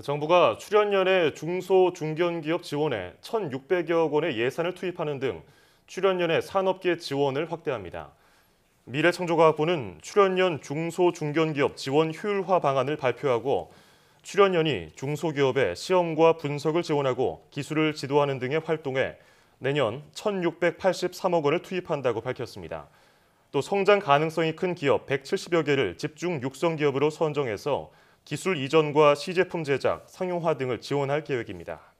정부가 출연년에 중소 중견기업 지원에 1,600여억 원의 예산을 투입하는 등출연년의 산업계 지원을 확대합니다. 미래창조과학부는 출연년 중소 중견기업 지원 효율화 방안을 발표하고 출연년이 중소기업의 시험과 분석을 지원하고 기술을 지도하는 등의 활동에 내년 1,683억 원을 투입한다고 밝혔습니다. 또 성장 가능성이 큰 기업 170여 개를 집중 육성 기업으로 선정해서 기술 이전과 시제품 제작, 상용화 등을 지원할 계획입니다.